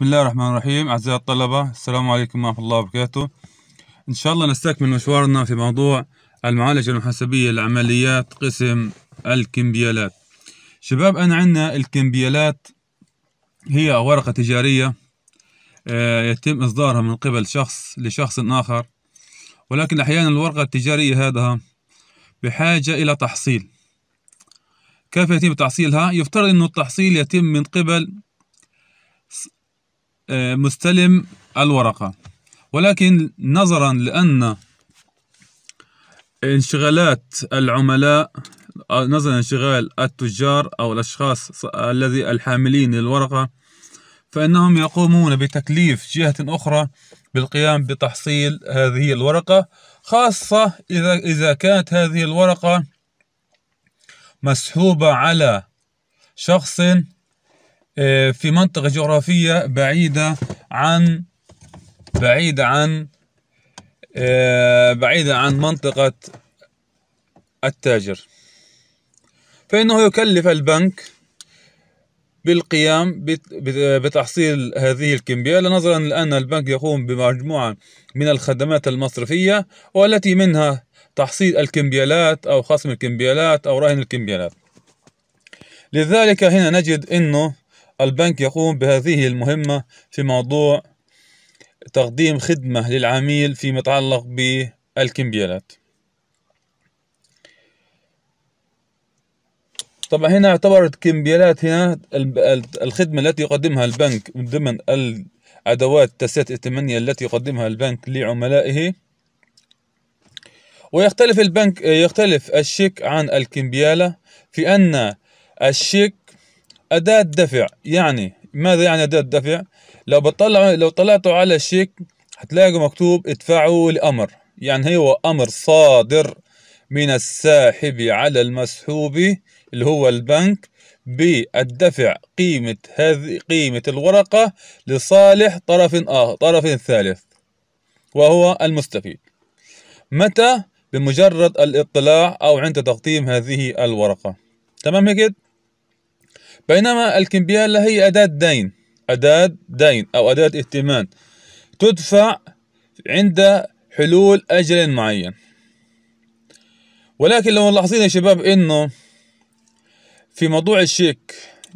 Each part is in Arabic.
بسم الله الرحمن الرحيم أعزائي الطلبة السلام عليكم ورحمة الله وبركاته إن شاء الله نستكمل مشوارنا في موضوع المعالجة المحاسبية لعمليات قسم الكمبيالات شباب أنا عندنا الكمبيالات هي ورقة تجارية يتم إصدارها من قبل شخص لشخص آخر ولكن أحيانا الورقة التجارية هذا بحاجة إلى تحصيل كيف يتم تحصيلها؟ يفترض أن التحصيل يتم من قبل آه، مستلم الورقة ولكن نظرا لأن انشغالات العملاء نظرا انشغال التجار أو الأشخاص الذي الحاملين للورقة فإنهم يقومون بتكليف جهة أخرى بالقيام بتحصيل هذه الورقة خاصة إذا إذا كانت هذه الورقة مسحوبة على شخص آه، في منطقة جغرافية بعيدة عن بعيدة عن آه، بعيدة عن منطقة التاجر فإنه يكلف البنك بالقيام بتحصيل هذه الكمبيا نظرا لأن البنك يقوم بمجموعة من الخدمات المصرفية والتي منها تحصيل الكمبيالات أو خصم الكمبيالات أو رهن الكمبيالات لذلك هنا نجد أنه البنك يقوم بهذه المهمة في موضوع تقديم خدمة للعميل فيما يتعلق بالكمبيالات طبعا هنا اعتبرت كمبيالات هنا الخدمة التي يقدمها البنك من ضمن الأدوات التسعة الثمانية التي يقدمها البنك لعملائه ويختلف البنك يختلف الشيك عن الكمبيالة في أن الشيك أداة دفع يعني ماذا يعني أداة دفع لو بطلع لو طلعتوا على الشيك هتلاقوا مكتوب ادفعوا لأمر يعني هو أمر صادر من الساحب على المسحوب اللي هو البنك بالدفع قيمة هذه قيمة الورقة لصالح طرف آخر طرف ثالث وهو المستفيد متى بمجرد الاطلاع أو عند تقديم هذه الورقة تمام هيك بينما الكمبيالة هي أداة دين أداة دين أو أداة ائتمان تدفع عند حلول أجل معين ولكن لو ملاحظين يا شباب أنه في موضوع الشيك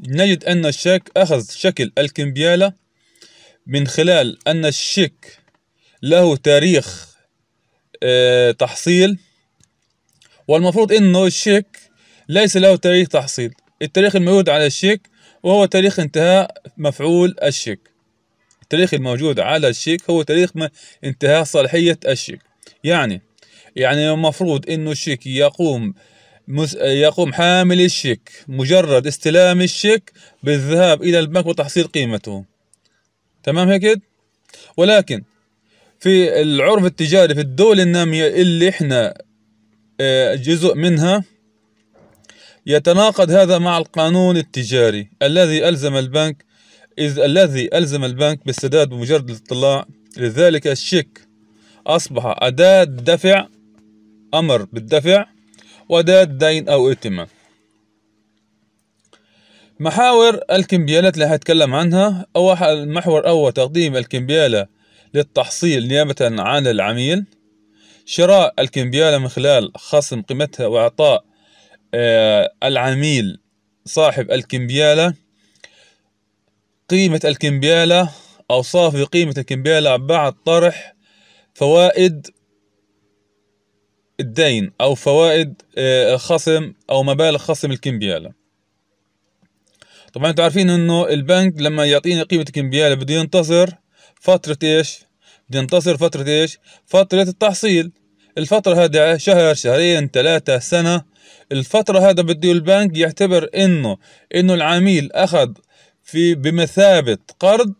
نجد أن الشيك أخذ شكل الكمبيالة من خلال أن الشيك له تاريخ آه، تحصيل والمفروض أنه الشيك ليس له تاريخ تحصيل التاريخ الموجود على الشيك وهو تاريخ انتهاء مفعول الشيك التاريخ الموجود على الشيك هو تاريخ انتهاء صلاحية الشيك يعني يعني المفروض انه الشيك يقوم يقوم حامل الشيك مجرد استلام الشيك بالذهاب الى البنك وتحصيل قيمته تمام هيك ولكن في العرف التجاري في الدول النامية اللي احنا آه، جزء منها يتناقض هذا مع القانون التجاري الذي ألزم البنك إذ الذي ألزم البنك بالسداد بمجرد الاطلاع لذلك الشيك أصبح أداة دفع أمر بالدفع وأداة دين أو ائتمان محاور الكمبيالات اللي هتكلم عنها أول المحور الأول تقديم الكمبيالة للتحصيل نيابة عن العميل شراء الكمبيالة من خلال خصم قيمتها وإعطاء آه، العميل صاحب الكمبيالة قيمة الكمبيالة أو صافي قيمة الكمبيالة بعد طرح فوائد الدين أو فوائد آه، خصم أو مبالغ خصم الكمبيالة طبعا انتوا عارفين انه البنك لما يعطيني قيمة الكمبيالة بده ينتظر فترة ايش؟ بده ينتظر فترة ايش؟ فترة التحصيل الفترة هذه شهر شهرين ثلاثة سنة الفتره هذا بده البنك يعتبر انه انه العميل اخذ في بمثابه قرض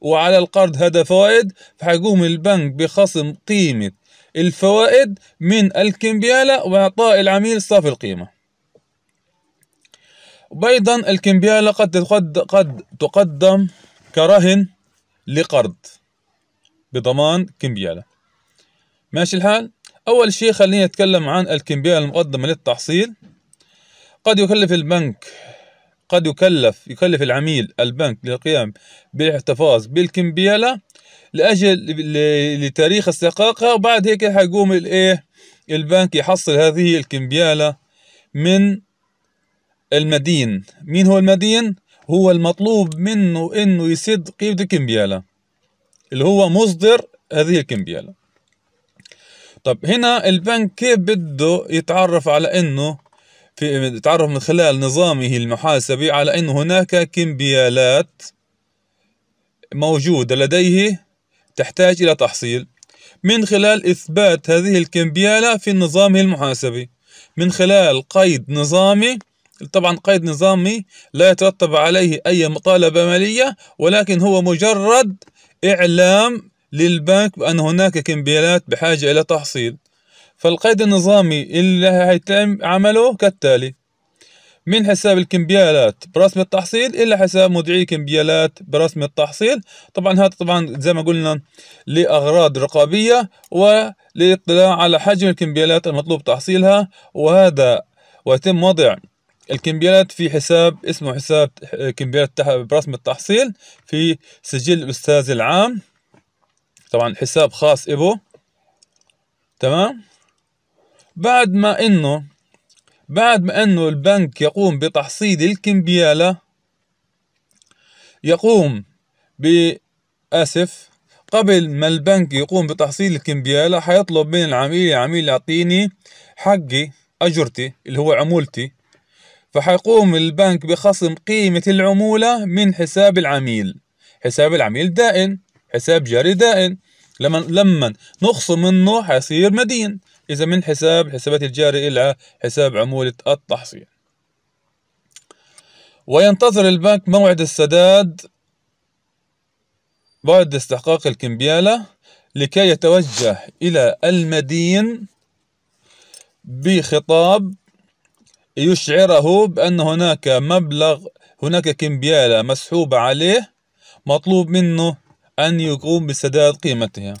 وعلى القرض هذا فوائد فحيقوم البنك بخصم قيمه الفوائد من الكمبياله واعطاء العميل صافي القيمه وايضا الكمبياله قد قد قد تقدم كرهن لقرض بضمان كمبياله ماشي الحال أول شيء خليني أتكلم عن الكمبيا المقدمة للتحصيل قد يكلف البنك قد يكلف يكلف العميل البنك للقيام بالاحتفاظ بالكمبيالة لأجل لتاريخ استحقاقها وبعد هيك حيقوم الإيه البنك يحصل هذه الكمبيالة من المدين مين هو المدين؟ هو المطلوب منه انه يسد قيمة الكمبيالة اللي هو مصدر هذه الكمبيالة طب هنا البنك كيف بده يتعرف على انه في يتعرف من خلال نظامه المحاسبي على انه هناك كمبيالات موجودة لديه تحتاج الى تحصيل من خلال اثبات هذه الكمبيالة في نظامه المحاسبي من خلال قيد نظامي طبعا قيد نظامي لا يترتب عليه أي مطالبة مالية ولكن هو مجرد إعلام للبنك بأن هناك كمبيالات بحاجة إلى تحصيل فالقيد النظامي اللي هيتم عمله كالتالي من حساب الكمبيالات برسم التحصيل إلى حساب مدعي كمبيالات برسم التحصيل طبعا هذا طبعا زي ما قلنا لأغراض رقابية ولإطلاع على حجم الكمبيالات المطلوب تحصيلها وهذا ويتم وضع الكمبيالات في حساب اسمه حساب كمبيالات برسم التحصيل في سجل الأستاذ العام طبعا حساب خاص ابو تمام بعد ما انه بعد ما انه البنك يقوم بتحصيل الكمبيالة يقوم باسف قبل ما البنك يقوم بتحصيل الكمبيالة حيطلب من العميل العميل يعطيني حقي اجرتي اللي هو عمولتي فحيقوم البنك بخصم قيمة العمولة من حساب العميل حساب العميل دائن حساب جاري دائم لما لما نخصم منه حيصير مدين إذا من حساب حسابات الجاري إلى حساب عمولة التحصيل وينتظر البنك موعد السداد بعد استحقاق الكمبيالة لكي يتوجه إلى المدين بخطاب يشعره بأن هناك مبلغ هناك كمبيالة مسحوبة عليه مطلوب منه أن يقوم بسداد قيمتها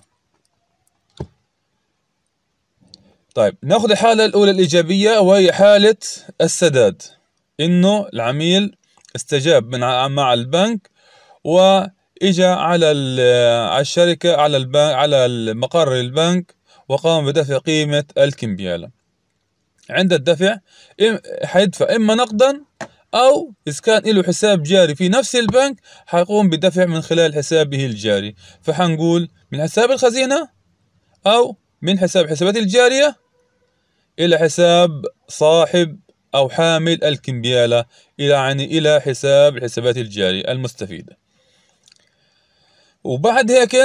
طيب ناخذ الحالة الأولى الإيجابية وهي حالة السداد إنه العميل استجاب من مع البنك وإجا على على الشركة على البنك على مقر البنك وقام بدفع قيمة الكمبيالة عند الدفع حيدفع إما نقدا أو إذا كان له حساب جاري في نفس البنك حيقوم بدفع من خلال حسابه الجاري فحنقول من حساب الخزينة أو من حساب حسابات الجارية إلى حساب صاحب أو حامل الكمبيالة إلى يعني إلى حساب حسابات الجارية المستفيدة وبعد هيك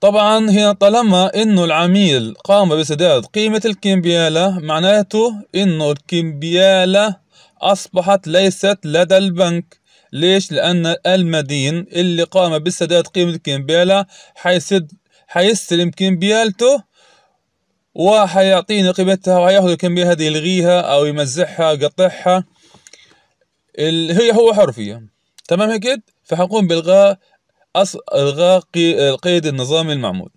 طبعا هنا طالما انه العميل قام بسداد قيمة الكمبيالة معناته انه الكمبيالة أصبحت ليست لدى البنك ليش؟ لأن المدين اللي قام بسداد قيمة كمبيلة حيسد حيستلم كمبيالته وحيعطيني قيمتها وحياخذ الكمية هذه يلغيها أو يمزحها يقطعها هي هو حرفيا تمام هيك فحنقوم بإلغاء أص... إلغاء قي... قيد النظام المعمول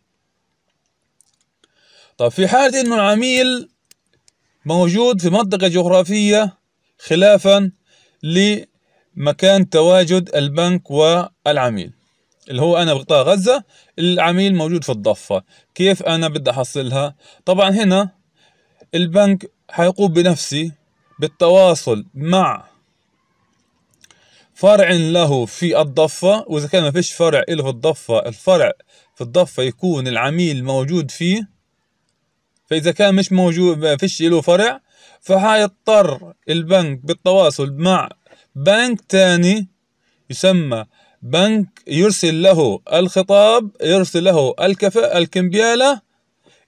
طب في حالة إنه العميل موجود في منطقة جغرافية خلافا لمكان تواجد البنك والعميل اللي هو انا بقطاع غزه العميل موجود في الضفه كيف انا بدي احصلها طبعا هنا البنك حيقوم بنفسي بالتواصل مع فرع له في الضفة وإذا كان ما فيش فرع له في الضفة الفرع في الضفة يكون العميل موجود فيه فإذا كان مش موجود ما فيش له فرع فحيضطر البنك بالتواصل مع بنك تاني يسمى بنك يرسل له الخطاب يرسل له الكفاءة الكمبيالة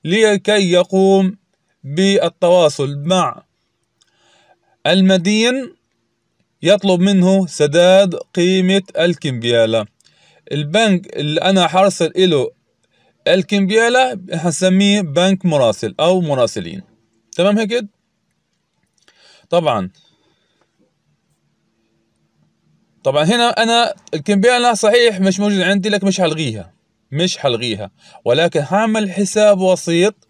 لكي يقوم بالتواصل مع المدين يطلب منه سداد قيمة الكمبيالة البنك اللي أنا حرسل له الكمبيالة هنسميه بنك مراسل أو مراسلين تمام هيكد طبعا طبعا هنا انا الكمبيال صحيح مش موجود عندي لك مش هلغيها مش هلغيها ولكن هعمل حساب وسيط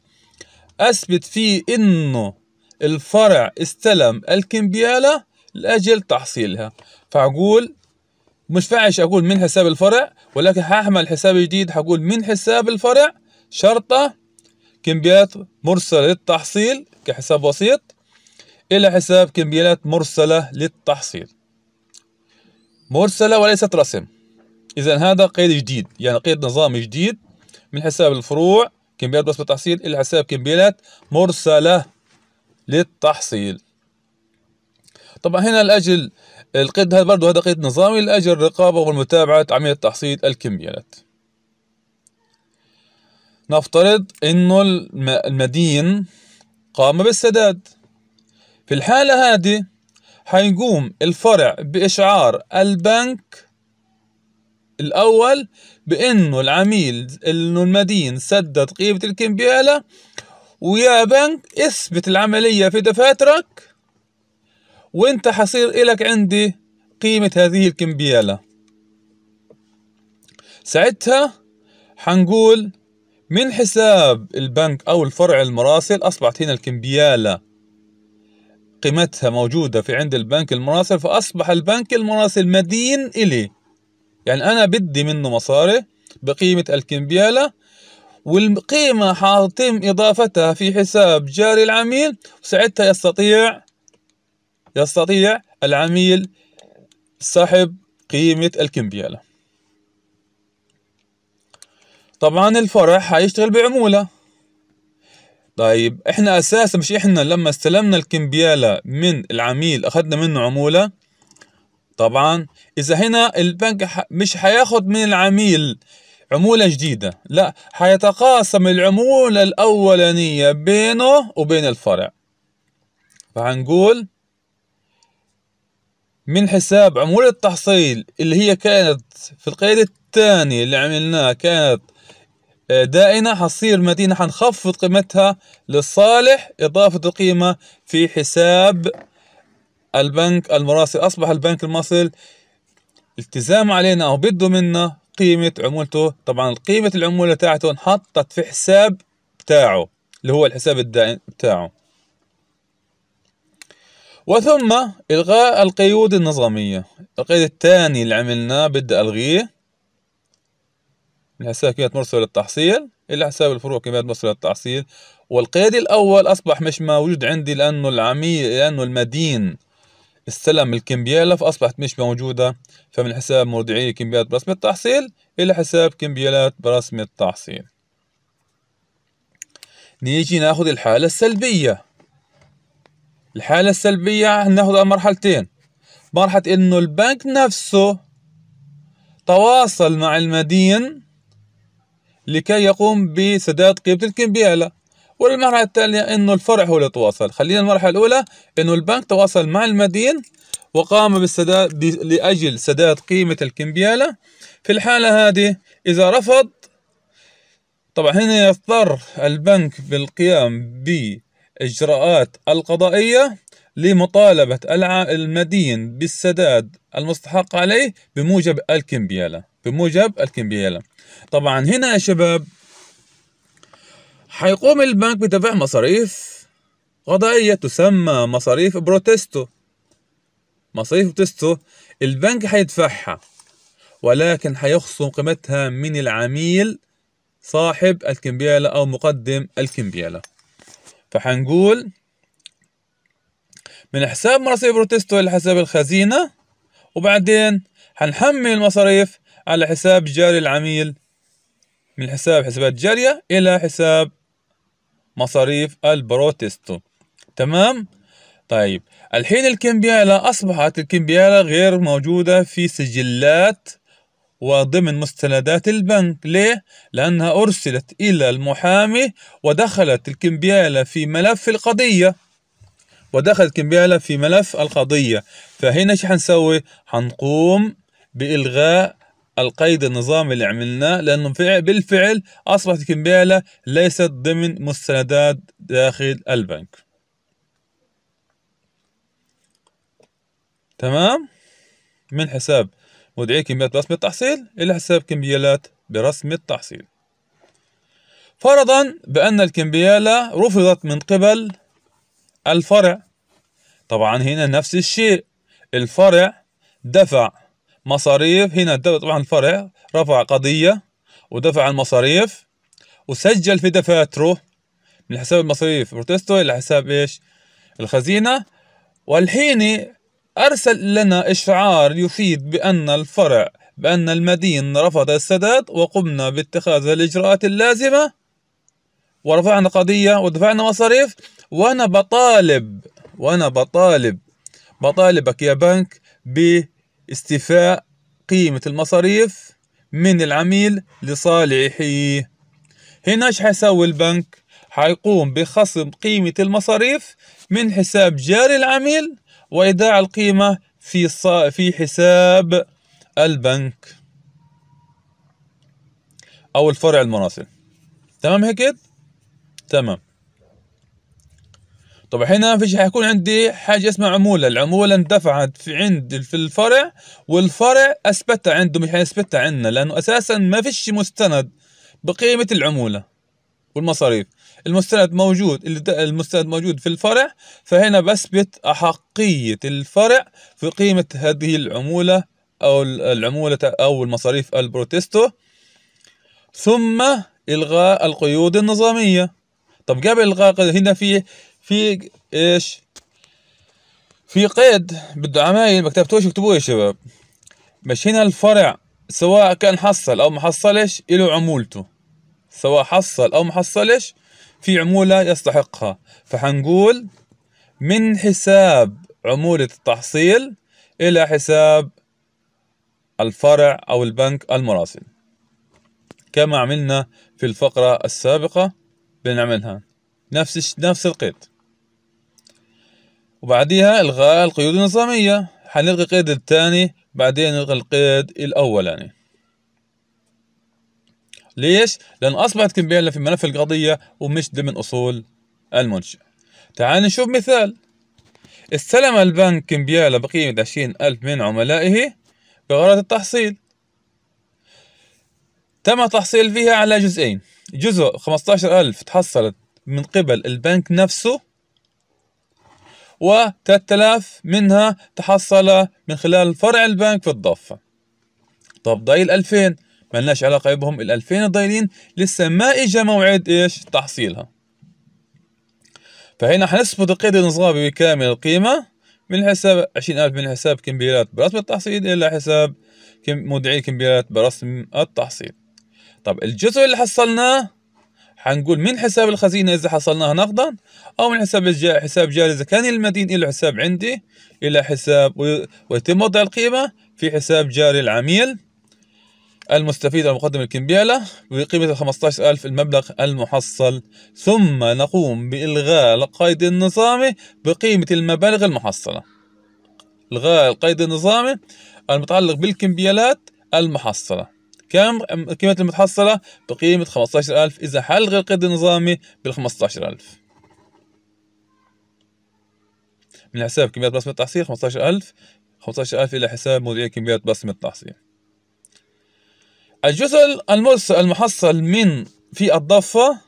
اثبت فيه انه الفرع استلم الكمبياله لاجل تحصيلها فاقول مش فعش اقول من حساب الفرع ولكن هعمل حساب جديد هقول من حساب الفرع شرطه كمبيات مرسل للتحصيل كحساب وسيط إلى حساب كمبيالات مرسلة للتحصيل مرسلة وليست رسم إذا هذا قيد جديد يعني قيد نظام جديد من حساب الفروع كمبيالات بس للتحصيل إلى حساب كمبيالات مرسلة للتحصيل طبعا هنا الأجل القيد هذا برضه هذا قيد نظامي لأجل الرقابة والمتابعة عملية تحصيل الكمبيالات نفترض انه المدين قام بالسداد في الحالة هذه حيقوم الفرع بإشعار البنك الأول بإنه العميل إنه المدين سدد قيمة الكمبيالة ويا بنك اثبت العملية في دفاترك وانت حصير إلك عندي قيمة هذه الكمبيالة ساعتها حنقول من حساب البنك أو الفرع المراسل أصبحت هنا الكمبيالة قيمتها موجودة في عند البنك المراسل فأصبح البنك المراسل مدين إلي يعني أنا بدي منه مصاري بقيمة الكمبيالة والقيمة حاطم إضافتها في حساب جاري العميل وساعتها يستطيع يستطيع العميل سحب قيمة الكمبيالة طبعا الفرع هيشتغل بعمولة طيب احنا اساسا مش احنا لما استلمنا الكمبيالة من العميل اخدنا منه عمولة طبعا اذا هنا البنك مش هياخد من العميل عمولة جديدة لا هيتقاسم العمولة الاولانية بينه وبين الفرع فهنقول من حساب عمولة التحصيل اللي هي كانت في القيد الثاني اللي عملناه كانت دائنة حتصير مدينة حنخفض قيمتها للصالح إضافة القيمة في حساب البنك المراسل أصبح البنك المصل التزام علينا أو بده منا قيمة عمولته طبعا قيمة العمولة تاعته انحطت في حساب بتاعه اللي هو الحساب الدائن بتاعه وثم إلغاء القيود النظامية القيد الثاني اللي عملناه بدي ألغيه من حساب قيمة مرسل للتحصيل إلى حساب الفروع قيمة مرسل للتحصيل والقيد الأول أصبح مش موجود عندي لأنه العميل لأنه المدين استلم الكمبيالة فأصبحت مش موجودة فمن حساب مرضعية كمبيالات برسم التحصيل إلى حساب كمبيالات برسم التحصيل نيجي ناخذ الحالة السلبية الحالة السلبية ناخذها مرحلتين مرحلة إنه البنك نفسه تواصل مع المدين لكي يقوم بسداد قيمة الكمبيالة والمرحلة التالية أنه الفرع هو اللي تواصل خلينا المرحلة الأولى أنه البنك تواصل مع المدين وقام بالسداد لأجل سداد قيمة الكمبيالة في الحالة هذه إذا رفض طبعا هنا يضطر البنك بالقيام بإجراءات القضائية لمطالبة المدين بالسداد المستحق عليه بموجب الكمبيالة بموجب الكمبيالة طبعا هنا يا شباب حيقوم البنك بدفع مصاريف غضائية تسمى مصاريف بروتستو مصاريف بروتستو البنك حيدفعها ولكن حيخصم قيمتها من العميل صاحب الكمبيالة أو مقدم الكمبيالة فحنقول من حساب بروتستو إلى حساب الخزينة وبعدين حنحمل المصاريف على حساب جاري العميل من حساب حسابات جارية إلى حساب مصاريف البروتستو تمام؟ طيب الحين الكمبيالة أصبحت الكمبيالة غير موجودة في سجلات وضمن مستندات البنك ليه؟ لأنها أرسلت إلى المحامي ودخلت الكمبيالة في ملف القضية ودخل كمبياله في ملف القضيه فهنا شو حنسوي حنقوم بالغاء القيد النظامي اللي عملناه لانه بالفعل اصبحت كمبياله ليست ضمن مستندات داخل البنك تمام من حساب مدعي كمبيالات برسم التحصيل الى حساب كمبيالات برسم التحصيل فرضا بأن الكمبيالة رفضت من قبل الفرع طبعا هنا نفس الشيء الفرع دفع مصاريف هنا طبعا الفرع رفع قضية ودفع المصاريف وسجل في دفاتره من حساب المصاريف بروتستو إلى حساب إيش الخزينة والحين أرسل لنا إشعار يفيد بأن الفرع بأن المدين رفض السداد وقمنا باتخاذ الإجراءات اللازمة ورفعنا قضية ودفعنا مصاريف وانا بطالب وانا بطالب بطالبك يا بنك باستيفاء قيمة المصاريف من العميل لصالحه هنا ايش حيسوي البنك حيقوم بخصم قيمة المصاريف من حساب جاري العميل وإيداع القيمة في في حساب البنك أو الفرع المراسل تمام هيك تمام طب هنا فيش حيكون عندي حاجه اسمها عموله العموله اندفعت في عند في الفرع والفرع اثبتها عنده مش حيثبتها عندنا لانه اساسا ما فيش مستند بقيمه العموله والمصاريف المستند موجود المستند موجود في الفرع فهنا بثبت احقيه الفرع في قيمه هذه العموله او العموله او المصاريف البروتستو ثم الغاء القيود النظاميه طب قبل الغاء هنا في في ايش في قيد بده عمايل ما كتبتوش اكتبوه يا شباب مش هنا الفرع سواء كان حصل او ما حصلش له عمولته سواء حصل او ما حصلش في عمولة يستحقها فحنقول من حساب عمولة التحصيل إلى حساب الفرع أو البنك المراسل كما عملنا في الفقرة السابقة بنعملها نفس نفس القيد وبعديها إلغاء القيود النظامية حنلغي القيد الثاني بعدين نلغي القيد الأولاني يعني. ليش؟ لأن أصبحت كمبيلا في ملف القضية ومش ضمن أصول المنشأ تعال نشوف مثال استلم البنك كمبيالا بقيمة عشرين ألف من عملائه بغرض التحصيل تم تحصيل فيها على جزئين جزء خمستاشر ألف تحصلت من قبل البنك نفسه و3000 منها تحصل من خلال فرع البنك في الضفة طب ضايل 2000 ملناش علاقة بهم ال 2000 الضايلين لسه ما اجى موعد إيش تحصيلها فهنا حنثبت القيد الانصابي بكامل القيمة من حساب 20000 من حساب كمبيالات برسم التحصيل إلى حساب مدعي كمبيولات برسم التحصيل طب الجزء اللي حصلناه حنقول من حساب الخزينة إذا حصلناها نقدا أو من حساب حساب جاري إذا كان المدين إلى حساب عندي إلى حساب ويتم وضع القيمة في حساب جاري العميل المستفيد المقدم الكمبيالة بقيمة 15000 المبلغ المحصل ثم نقوم بإلغاء القيد النظامي بقيمة المبالغ المحصلة إلغاء القيد النظامي المتعلق بالكمبيالات المحصلة كم قيمة المتحصلة بقيمة 15000 إذا حل غير قيد النظامي بال 15000 من حساب كميات بصمة التحصيل 15000 15000 إلى حساب مدير كميات بصمة التحصيل الجزء المرسل المحصل من في الضفة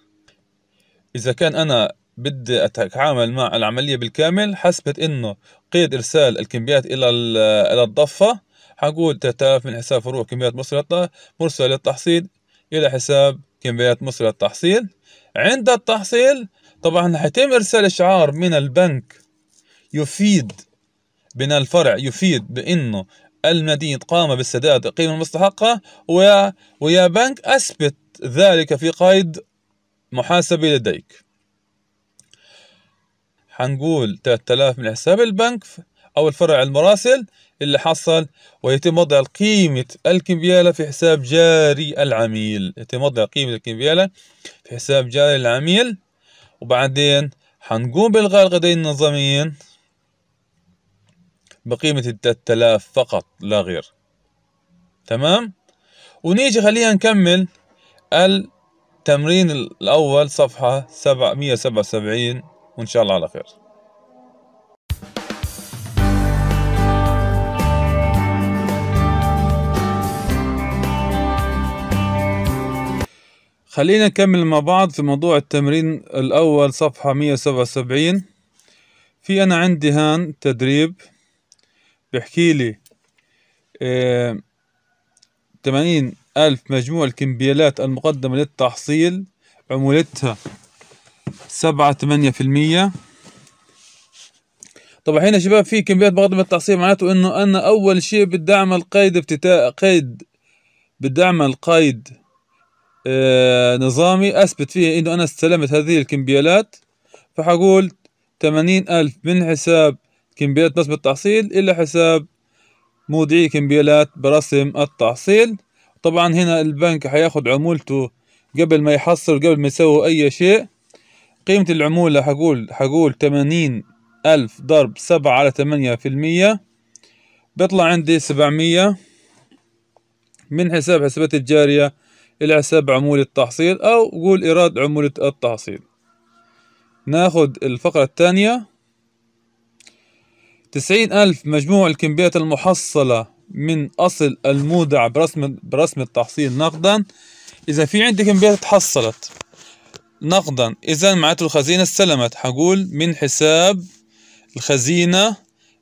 إذا كان أنا بدي أتعامل مع العملية بالكامل حسبت إنه قيد إرسال الكميات إلى إلى الضفة حنقول آلاف من حساب فروع كميات مصر مرسلة للتحصيل إلى حساب كميات مصر للتحصيل عند التحصيل طبعا حيتم إرسال إشعار من البنك يفيد بناء الفرع يفيد بأنه المدينة قام بالسداد القيمة المستحقة ويا, ويا بنك أثبت ذلك في قيد محاسبة لديك حنقول 3000 من حساب البنك أو الفرع المراسل اللي حصل ويتم وضع قيمة الكمبيالة في حساب جاري العميل يتم وضع قيمة الكمبيالة في حساب جاري العميل وبعدين حنقوم بإلغاء الغدين النظاميين بقيمة التلات آلاف فقط لا غير تمام ونيجي خلينا نكمل التمرين الأول صفحة 777 سبعة وسبعين وإن شاء الله على خير خلينا نكمل مع بعض في موضوع التمرين الأول صفحة مية سبعة وسبعين في أنا عندي هان تدريب بحكي لي اه تمانين ألف مجموع الكمبيالات المقدمة للتحصيل عمولتها سبعة تمانية في المية طبعا هنا شباب في كمبيالات مقدمة للتحصيل معناته إنه أنا أول شيء بدي أعمل قيد افتتاح قيد بدي أعمل قيد آه، نظامي اثبت فيه انه انا استلمت هذه الكمبيالات فحقول تمانين الف من حساب كمبيالات نصب التحصيل الى حساب مودعي كمبيالات برسم التحصيل طبعا هنا البنك حياخد عمولته قبل ما يحصل قبل ما يسوي اي شيء قيمة العمولة حقول حقول تمانين ألف ضرب سبعة على تمانية في المية بيطلع عندي سبعمية من حساب حسابات الجارية إلى حساب عمولة تحصيل أو قول إيراد عمولة التحصيل ناخد الفقرة الثانية تسعين ألف مجموع الكمبيات المحصلة من أصل المودع برسم, برسم التحصيل نقدا إذا في عندي كمبيات تحصلت نقدا إذا معناته الخزينة استلمت حقول من حساب الخزينة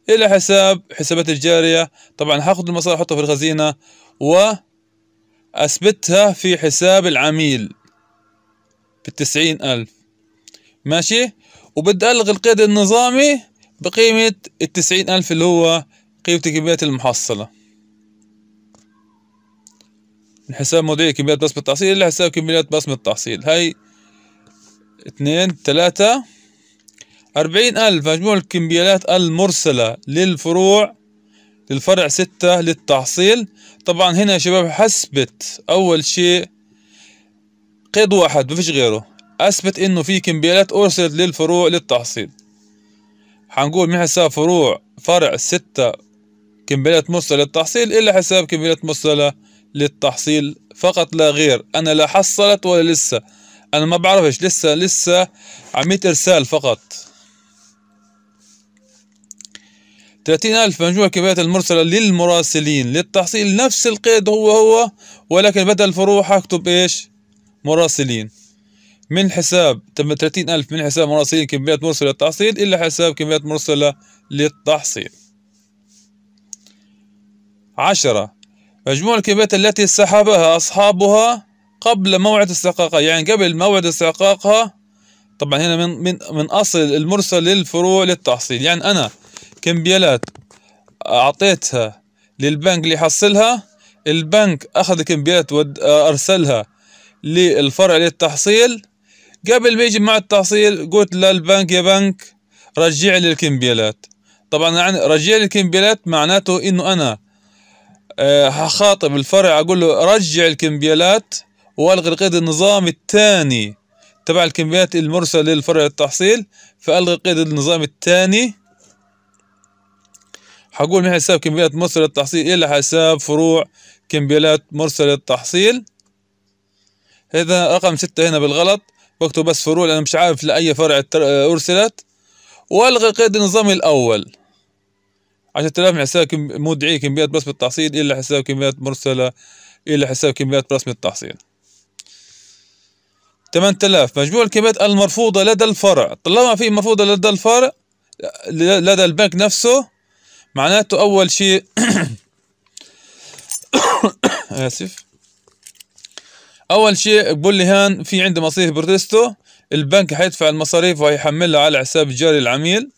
إلى حساب حسابات الجارية طبعا هاخد المصاري أحطها في الخزينة و أثبتها في حساب العميل بالتسعين ألف ماشي وبدي ألغي القيد النظامي بقيمة التسعين ألف اللي هو قيمة كمية المحصلة من حساب موديل كمية بصمة التحصيل لحساب كمية بصمة التحصيل هاي اثنين ثلاثة أربعين ألف مجموع الكمبيالات المرسلة للفروع للفرع ستة للتحصيل طبعا هنا يا شباب حسبت أول شيء قيد واحد مفيش غيره أثبت إنه في كمبيالات أرسلت للفروع للتحصيل هنقول من حساب فروع فرع ستة كمبيالات مرسلة للتحصيل إلا حساب كمبيالات مرسلة للتحصيل فقط لا غير أنا لا حصلت ولا لسه أنا ما بعرفش لسه لسه عميت إرسال فقط 30000 مجموع كميات المرسلة للمراسلين للتحصيل نفس القيد هو هو ولكن بدل فروع اكتب ايش مراسلين من حساب تم 30000 من حساب مراسلين كميات مرسلة للتحصيل إلى حساب كميات مرسلة للتحصيل عشرة مجموع الكميات التي سحبها أصحابها قبل موعد استحقاقها يعني قبل موعد استحقاقها طبعا هنا من من من أصل المرسل للفروع للتحصيل يعني أنا كمبيالات اعطيتها للبنك ليحصلها البنك اخذ كمبيالات وارسلها للفرع للتحصيل قبل ما يجي مع التحصيل قلت للبنك يا بنك رجع لي الكمبيالات طبعا يعني رجع لي الكمبيالات معناته انه انا آه، هخاطب الفرع اقول له رجع الكمبيالات والغي القيد النظام الثاني تبع الكمبيالات المرسل للفرع للتحصيل فالغي قيد النظام الثاني حقول من حساب كمبيولات مرسل التحصيل إلى حساب فروع كمبيلات مرسل التحصيل إذا رقم ستة هنا بالغلط بكتب بس فروع لأنا مش عارف لأي فرع أرسلت وألغي قيد النظام الأول عشان من حساب مدعي كمبيلات برسم التحصيل إلى حساب كمبيولات مرسلة إلى حساب كمبيولات برسم التحصيل تلاف مجموع الكميات المرفوضة لدى الفرع طالما في مرفوضة لدى الفرع لدى البنك نفسه معناته أول شيء آسف أول شيء بقول لي هان في عندي مصاريف بروتستو البنك حيدفع المصاريف وهيحملها على حساب الجاري العميل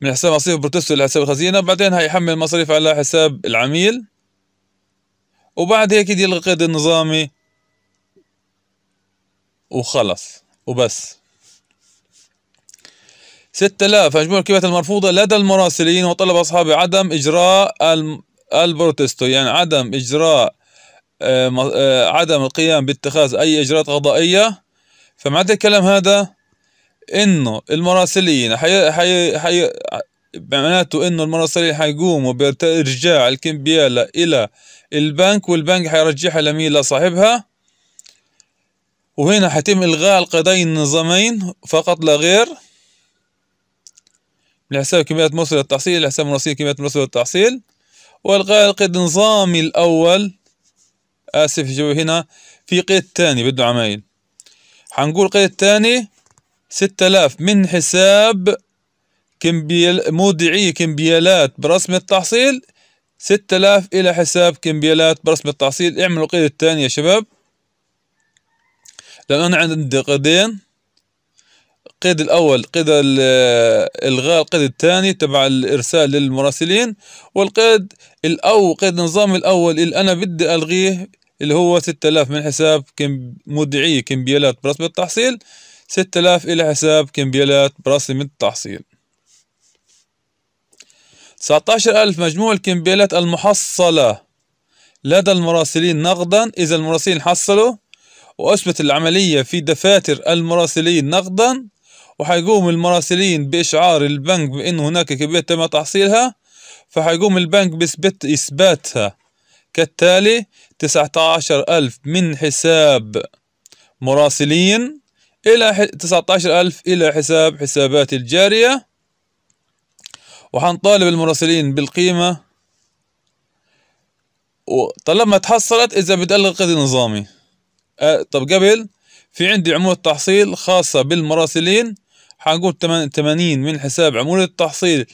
من حساب مصاريف بروتستو لحساب الخزينة بعدين هيحمل المصاريف على حساب العميل وبعد هيك يلغي القيد النظامي وخلص وبس 6000 مجموع الكبات المرفوضة لدى المراسلين وطلب أصحابه عدم إجراء البروتستو يعني عدم إجراء آه، آه، عدم القيام باتخاذ أي إجراءات قضائية فمعنى الكلام هذا إنه المراسلين حي حي حي معناته إنه المراسلين حيقوموا بإرجاع الكمبيالة إلى البنك والبنك حيرجعها لمين لصاحبها وهنا حتم إلغاء القضايا النظامين فقط لا غير من حساب كميات موصل للتحصيل حساب مناصير كميات موصل للتحصيل والغاء القيد النظامي الأول آسف جو هنا في قيد تاني بده عمايل حنقول قيد تاني ستة آلاف من حساب كمبيال مودعي كمبيالات برسم التحصيل ستة آلاف إلى حساب كمبيالات برسم التحصيل اعملوا القيد التاني يا شباب لأن أنا عندي قيدين القيد الأول قيد الغاء القيد الثاني تبع الإرسال للمراسلين والقيد الاو قيد النظام الأول اللي أنا بدي ألغيه اللي هو 6000 من حساب مدعي كمبيالات برسم التحصيل 6000 إلى حساب كمبيالات برسم التحصيل 19000 مجموع الكمبيالات المحصلة لدى المراسلين نقدا إذا المراسلين حصلوا وأثبت العملية في دفاتر المراسلين نقدا وحيقوم المراسلين بإشعار البنك بأن هناك كمية تم تحصيلها فحيقوم البنك بإثبات إثباتها كالتالي ألف من حساب مراسلين إلى ألف إلى حساب حسابات الجارية وحنطالب المراسلين بالقيمة وطالما تحصلت إذا بتقلل القيد النظامي أه طب قبل في عندي عمود تحصيل خاصة بالمراسلين حنقول 80 من حساب عمولة التحصيل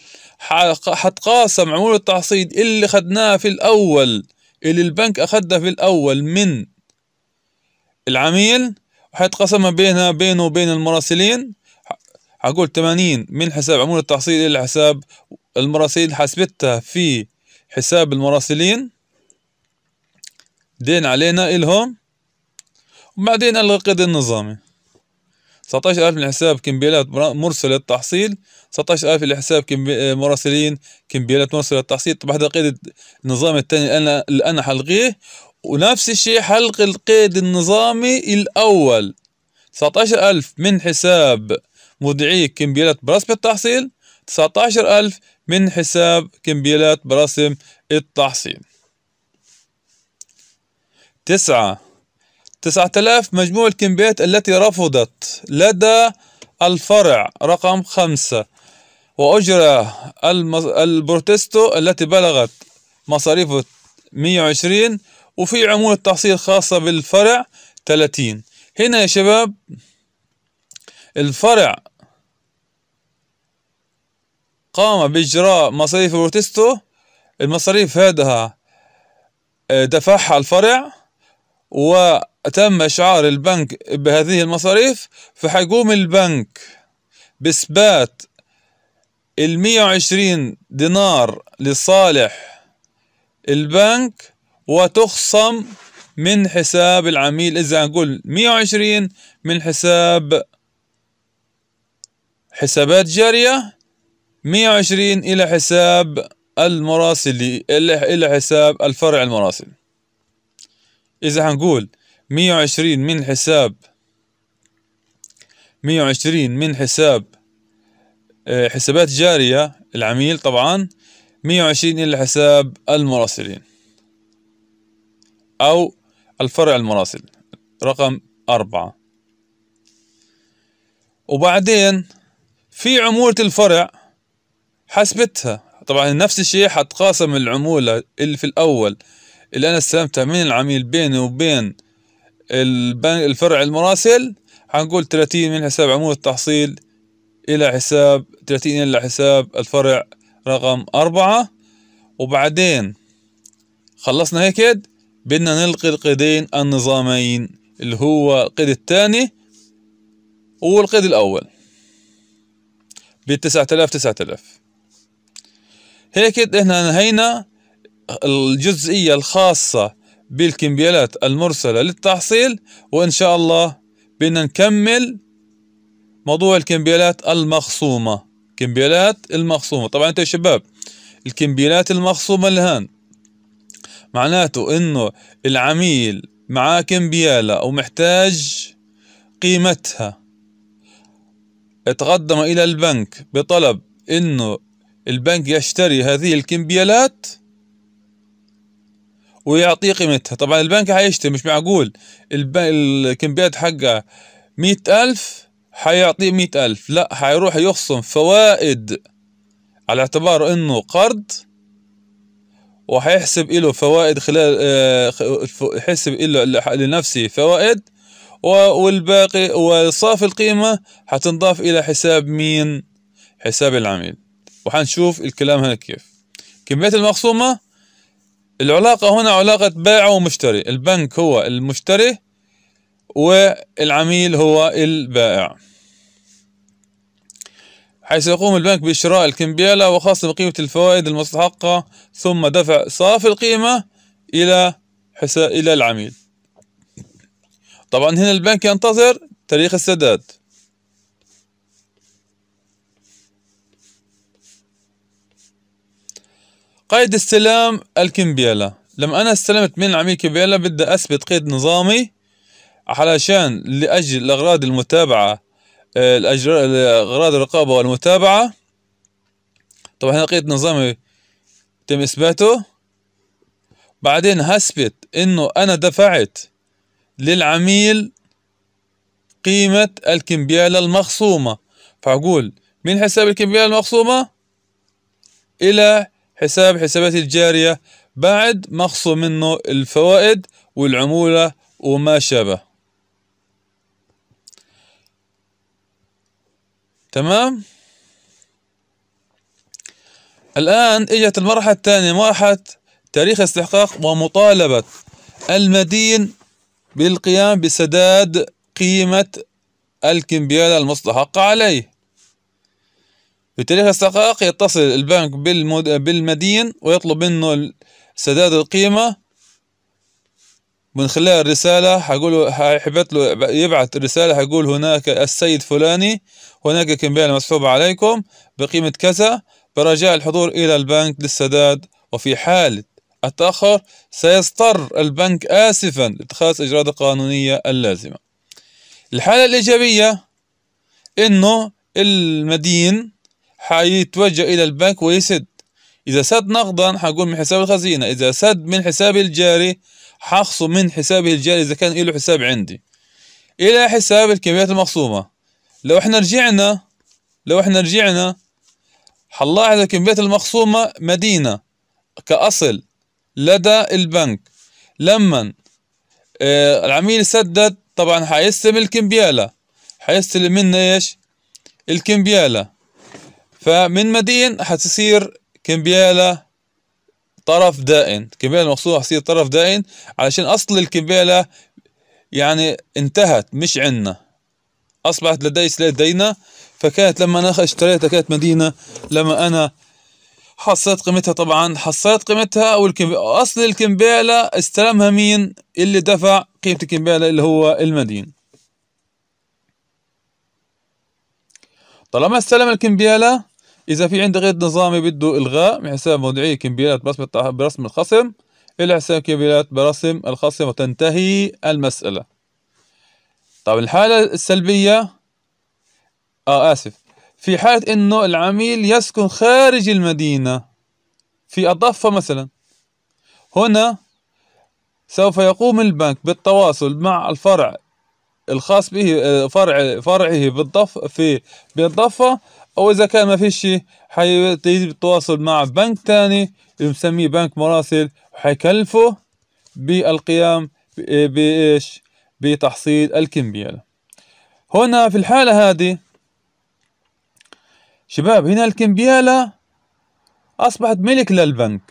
حتقاسم عمولة التحصيل اللي خدناها في الأول اللي البنك أخدها في الأول من العميل وحيتقسمها بينها بينه وبين المراسلين حقول 80 من حساب عمولة التحصيل إلى حساب المراسلين حسبتها في حساب المراسلين دين علينا إلهم وبعدين ألغي القيد النظامي 17000 لحساب كمبيالات مرسل للتحصيل 19000 لحساب كمبي... آه، مراسلين كمبيالات مرسل للتحصيل طب هذا قيد النظام الثاني أنا اللي أنا حلقيه ونفس الشيء حلق القيد النظامي الأول 19000 من حساب مودعي كمبيالات برسم التحصيل 19000 من حساب كمبيالات برسم التحصيل 9 9000 مجموع الكمبيات التي رفضت لدى الفرع رقم خمسة وأجرى البروتستو التي بلغت مصاريفه 120 وفي عمولة تحصيل خاصة بالفرع 30 هنا يا شباب الفرع قام بإجراء مصاريف البروتستو المصاريف هذا آه، دفعها الفرع و تم إشعار البنك بهذه المصاريف فحيقوم البنك بإثبات ال 120 دينار لصالح البنك وتخصم من حساب العميل إذا نقول 120 من حساب حسابات جارية 120 إلى حساب المراسل إلى حساب الفرع المراسل إذا هنقول مية وعشرين من حساب مية وعشرين من حساب آه، حسابات جارية العميل طبعا مية وعشرين إلى حساب المراسلين أو الفرع المراسل رقم أربعة وبعدين في عمولة الفرع حسبتها طبعا نفس الشيء حتقاسم العمولة اللي في الأول اللي أنا استلمتها من العميل بيني وبين الفرع المراسل حنقول 30 من حساب عمود التحصيل إلى حساب 30 إلى حساب الفرع رقم أربعة وبعدين خلصنا هيك بدنا نلقي القيدين النظامين اللي هو القيد الثاني والقيد الأول ب 9000 9000 هيك احنا نهينا الجزئية الخاصة بالكمبيالات المرسلة للتحصيل وإن شاء الله بدنا نكمل موضوع الكمبيالات المخصومة كمبيالات المخصومة طبعا انتوا يا شباب الكمبيالات المخصومة لهان معناته انه العميل معاه كمبيالة ومحتاج قيمتها اتقدم الى البنك بطلب انه البنك يشتري هذه الكمبيالات ويعطيه قيمتها طبعا البنك حيشتري مش معقول الكمبيات الكمبيوتر حقه مية ألف حيعطيه مية ألف لا حيروح يخصم فوائد على اعتبار انه قرض وحيحسب له فوائد خلال آه، يحسب له لنفسه فوائد والباقي وصافي القيمة حتنضاف إلى حساب مين حساب العميل وحنشوف الكلام هنا كيف كمية المخصومة العلاقة هنا علاقة بائع ومشتري البنك هو المشتري والعميل هو البائع حيث يقوم البنك بشراء الكمبيالة وخاصة بقيمة الفوائد المستحقة ثم دفع صافي القيمة إلى حساب إلى العميل طبعا هنا البنك ينتظر تاريخ السداد قيد استلام الكمبيالا لما انا استلمت من العميل كمبيالا بدي اثبت قيد نظامي علشان لاجل الاغراض المتابعه آه، الاجر اغراض الرقابه والمتابعه طبعا هنا قيد نظامي تم اثباته بعدين هثبت انه انا دفعت للعميل قيمة الكمبيالة المخصومة فأقول من حساب الكمبيالة المخصومة إلى حساب حساباتي الجارية بعد ما اخصم منه الفوائد والعمولة وما شابه تمام الآن اجت المرحلة الثانية مرحلة تاريخ استحقاق ومطالبة المدين بالقيام بسداد قيمة الكمبيالة المستحقة عليه بتاريخ السقاق يتصل البنك بالمد... بالمدين ويطلب منه سداد القيمة من خلال رسالة حيقول حيبعت له يبعث رسالة حيقول هناك السيد فلاني هناك كمبيال مسحوبة عليكم بقيمة كذا برجاء الحضور إلى البنك للسداد وفي حالة التأخر سيضطر البنك آسفا لاتخاذ الإجراءات القانونية اللازمة الحالة الإيجابية إنه المدين حيتوجه الى البنك ويسد اذا سد نقدا حقول من حساب الخزينه اذا سد من حساب الجاري حخصم من حسابه الجاري اذا كان له حساب عندي الى حساب الكميات المخصومه لو احنا رجعنا لو احنا رجعنا حنلاحظ الكميات المخصومه مدينه كاصل لدى البنك لما آه العميل سدد طبعا حيستلم الكمبياله حيستلم منا ايش الكمبياله فمن مدين حتصير كمبياله طرف دائن كمبياله مقصوده حتصير طرف دائن علشان اصل الكمبياله يعني انتهت مش عنا اصبحت لدي دينة فكانت لما انا اشتريتها كانت مدينه لما انا حصلت قيمتها طبعا حصلت قيمتها اصل الكمبياله استلمها مين اللي دفع قيمه الكمبياله اللي هو المدين طالما استلم الكمبياله اذا في عندي غير نظامي بده الغاء من حساب مدعي كمبيالات برسم برسم الخصم الى حساب كمبيالات برسم الخصم وتنتهي المساله طب الحاله السلبيه اه اسف في حاله انه العميل يسكن خارج المدينه في الضفه مثلا هنا سوف يقوم البنك بالتواصل مع الفرع الخاص به آه، فرع فرعه بالضفه في بالضفة او اذا كان ما في شيء حيجب بالتواصل مع بنك ثاني بنسميه بنك مراسل وحيكلفه بالقيام بايش بتحصيل الكمبيال هنا في الحالة هذه شباب هنا الكمبيالة أصبحت ملك للبنك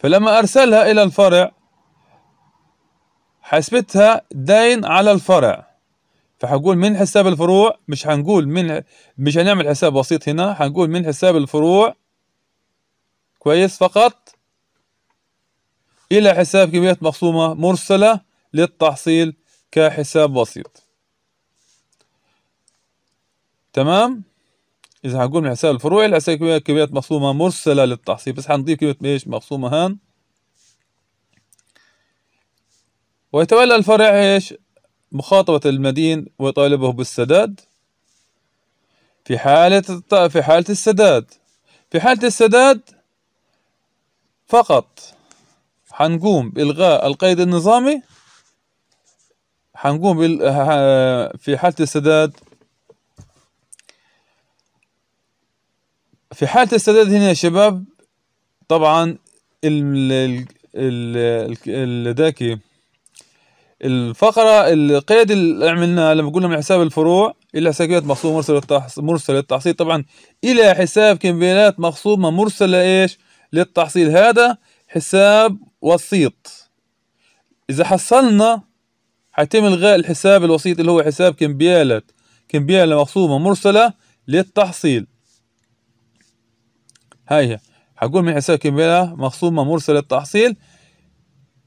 فلما أرسلها إلى الفرع حسبتها دين على الفرع فحقول من حساب الفروع مش حنقول من مش هنعمل حساب بسيط هنا حنقول من حساب الفروع كويس فقط الى حساب كميات مخصومه مرسله للتحصيل كحساب بسيط تمام اذا هنقول من حساب الفروع الى حساب كميات مخصومه مرسله للتحصيل بس هنضيف كميه ايش مخصومه هان ويتولى الفرع ايش مخاطبة المدين ويطالبه بالسداد في حالة في حالة السداد في حالة السداد فقط حنقوم بإلغاء القيد النظامي حنقوم في حالة السداد في حالة السداد هنا يا شباب طبعا ال... ال... ال... ال... الفقرة القيد اللي عملناه لما قلنا من حساب الفروع إلى حسابات مخصوب مرسل مرسلة مرسل للتحصيل طبعا إلى حساب كمبيالات مخصومة مرسلة إيش للتحصيل هذا حساب وسيط إذا حصلنا حيتم إلغاء الحساب الوسيط اللي هو حساب كمبيالات كمبيالة مخصومة مرسلة للتحصيل هي هقول من حساب كمبيالة مخصومة مرسلة للتحصيل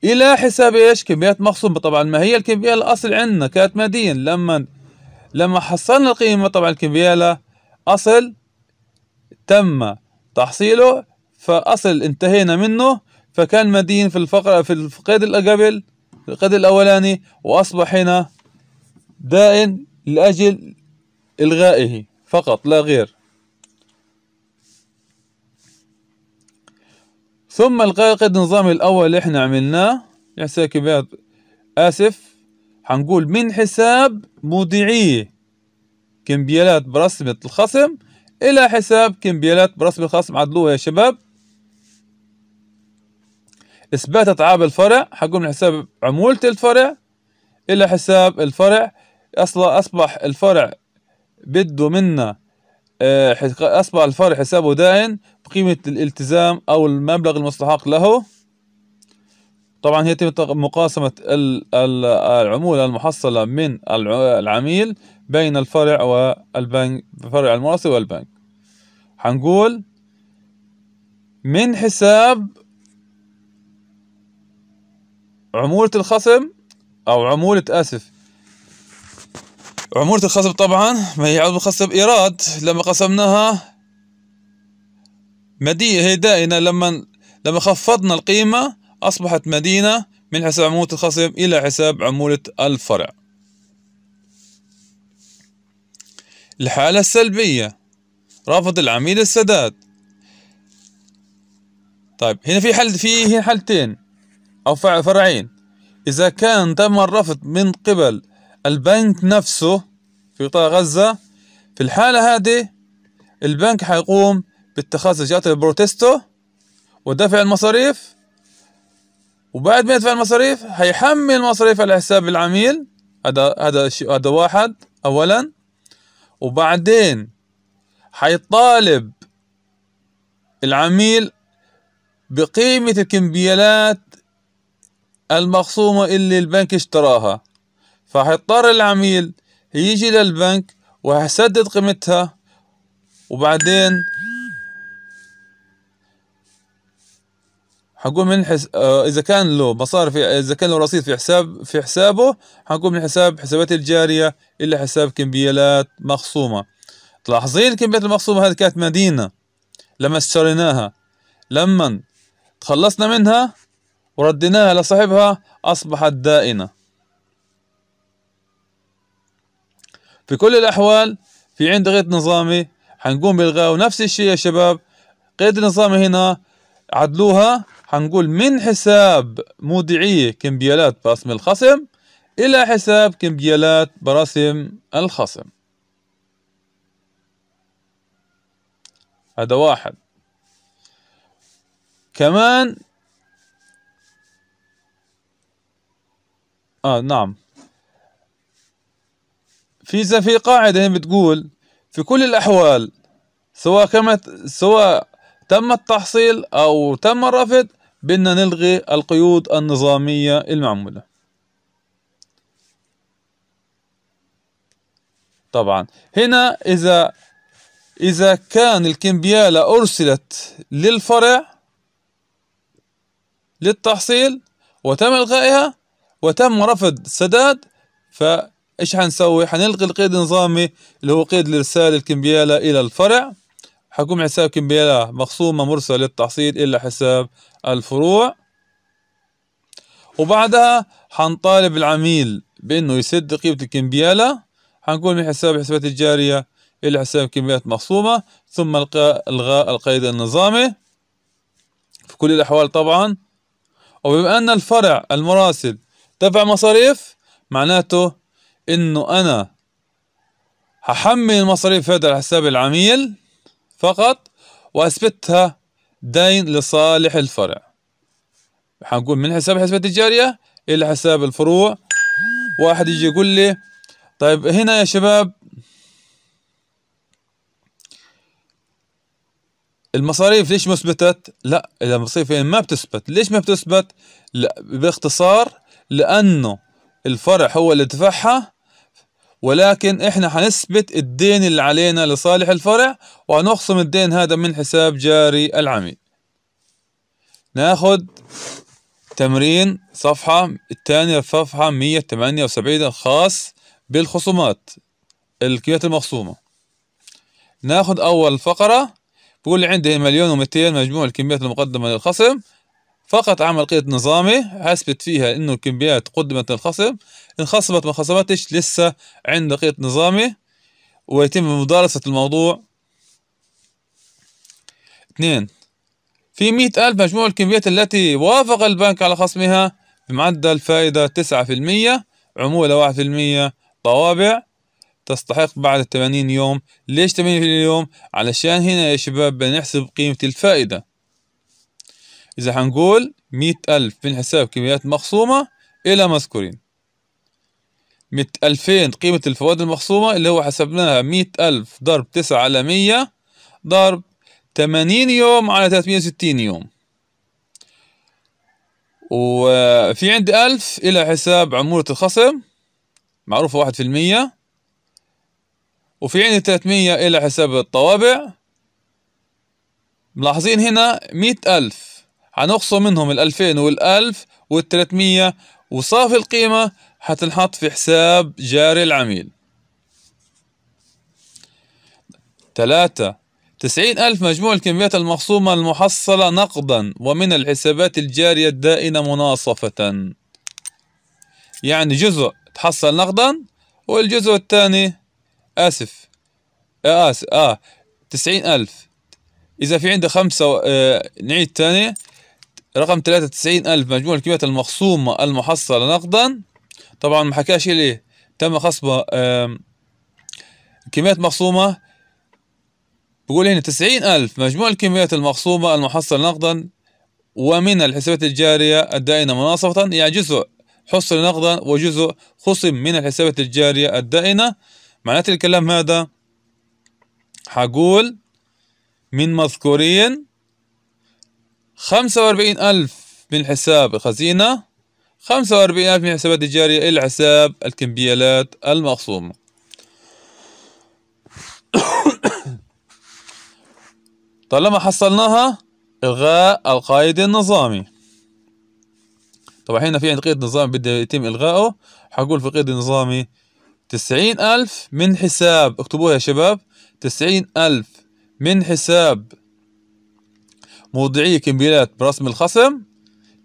الى حساب ايش كميات مخصومه طبعا ما هي الكميه الاصل عندنا كانت ماديا لما لما حصلنا القيمه طبعا الكميه لا اصل تم تحصيله فاصل انتهينا منه فكان مدين في الفقره في القيد القبل القيد الاولاني واصبح هنا دائن لاجل الغائه فقط لا غير ثم القائد النظامي الأول اللي احنا عملناه حساب يعني آسف حنقول من حساب مودعية كمبيالات برسمة الخصم إلى حساب كمبيالات برسمة الخصم عدلوها يا شباب إثبات أتعاب الفرع حنقول من حساب عمولة الفرع إلى حساب الفرع أصلا أصبح الفرع بده منا آه، أصبح الفار حسابه دائن بقيمة الالتزام أو المبلغ المستحق له طبعا هي تم مقاسمة العمولة المحصلة من العميل بين الفرع والبنك فرع المراسل والبنك هنقول من حساب عمولة الخصم أو عمولة آسف عمولة الخصب طبعا ما هي عمولة الخصب إيراد لما قسمناها مدينة هي دائنة لما لما خفضنا القيمة أصبحت مدينة من حساب عمولة الخصم إلى حساب عمولة الفرع الحالة السلبية رافض العميل السداد طيب هنا في حل في هنا حالتين أو فرعين إذا كان تم الرفض من قبل البنك نفسه في قطاع غزة في الحالة هذه البنك حيقوم باتخاذ إجراءات البروتستو ودفع المصاريف وبعد ما يدفع المصاريف هيحمل المصاريف على حساب العميل هذا هذا هذا واحد أولا وبعدين حيطالب العميل بقيمة الكمبيالات المخصومة اللي البنك اشتراها فحيضطر العميل يجي للبنك وهسدد قيمتها وبعدين حقوم من حس... آه اذا كان له مصاري في اذا كان له رصيد في حساب في حسابه حقوم من حساب حسابات الجاريه الى حساب كمبيالات مخصومه تلاحظين الكمبيالات المخصومه هذه كانت مدينه لما اشتريناها لما تخلصنا منها ورديناها لصاحبها اصبحت دائنه في كل الاحوال في عند قيد نظامي حنقوم بالغاء ونفس الشيء يا شباب قيد نظامي هنا عدلوها حنقول من حساب مودعية كمبيالات برسم الخصم إلى حساب كمبيالات برسم الخصم هذا واحد كمان آه نعم في زي في قاعدة بتقول في كل الأحوال سواء كما سواء تم التحصيل أو تم الرفض بدنا نلغي القيود النظامية المعمولة طبعا هنا إذا إذا كان الكمبيالة أرسلت للفرع للتحصيل وتم إلغائها وتم رفض السداد ف ايش حنسوي حنلغي القيد النظامي اللي هو قيد الارسال الكمبياله الى الفرع حكون حساب كمبياله مخصومه مرسل للتحصيل الى حساب الفروع وبعدها حنطالب العميل بانه يسد قيمه الكمبياله حنقول من حساب الحسابات الجاريه الى حساب كمبيالات مخصومه ثم الغاء القيد النظامي في كل الاحوال طبعا وبما ان الفرع المراسل دفع مصاريف معناته انه انا هحمل المصاريف هذا على حساب العميل فقط واثبتها دين لصالح الفرع حنقول من حساب الحسبة التجارية إلى حساب الفروع واحد يجي يقول لي طيب هنا يا شباب المصاريف ليش ما ثبتت؟ لا المصاريف ما بتثبت، ليش ما بتثبت؟ لا باختصار لأنه الفرع هو اللي دفعها ولكن احنا حنثبت الدين اللي علينا لصالح الفرع وهنخصم الدين هذا من حساب جاري العميل ناخد تمرين صفحة الثانية صفحة 178 الخاص بالخصومات القيمات المخصومة ناخد أول فقرة بقول لي عندي مليون ومئتين مجموع الكميات المقدمة للخصم فقط عمل قيد نظامي حسبت فيها انه الكميات قدمت للخصم انخصمت ما خصمتش لسه عند قيد نظامي ويتم مدارسة الموضوع اثنين في مئة ألف مجموع الكميات التي وافق البنك على خصمها بمعدل فائدة تسعة في المية عمولة واحد في المية طوابع تستحق بعد 80 يوم ليش ثمانين يوم علشان هنا يا شباب بنحسب قيمة الفائدة إذا هنقول مية ألف من حساب كميات مخصومة إلى مذكورين مية ألفين قيمة الفوائد المخصومة اللي هو حسبناها مية ألف ضرب تسعة على مية ضرب تمانين يوم على تلاتمية وستين يوم وفي عندي ألف إلى حساب عمولة الخصم معروفة واحد في المية وفي عندي تلاتمية إلى حساب الطوابع ملاحظين هنا مية ألف هنخصم منهم ال 2000 وال 1000 وال 300 وصافي القيمة حتنحط في حساب جاري العميل ثلاثة تسعين ألف مجموع الكميات المخصومة المحصلة نقدا ومن الحسابات الجارية الدائنة مناصفة يعني جزء تحصل نقدا والجزء الثاني آسف آه آسف آه تسعين ألف إذا في عندي خمسة آه نعيد تاني رقم 93000 مجموع الكميات المخصومة المحصلة نقدا طبعا ما حكاش ليه تم خصم كميات مخصومة بقول هنا 90000 مجموع الكميات المخصومة المحصلة نقدا ومن الحسابات الجارية الدائنة مناصفة يعني جزء حصل نقدا وجزء خصم من الحسابات الجارية الدائنة معناته الكلام هذا حقول من مذكورين خمسة وأربعين ألف من حساب الخزينة خمسة وأربعين ألف من حسابات تجارية إلى حساب الكمبيالات المخصومة طالما حصلناها إلغاء القائد النظامي طبعا هنا في عند قيد نظامي بده يتم إلغائه حقول في قيد نظامي تسعين ألف من حساب اكتبوها يا شباب تسعين ألف من حساب موضعية كمبيالات برسم الخصم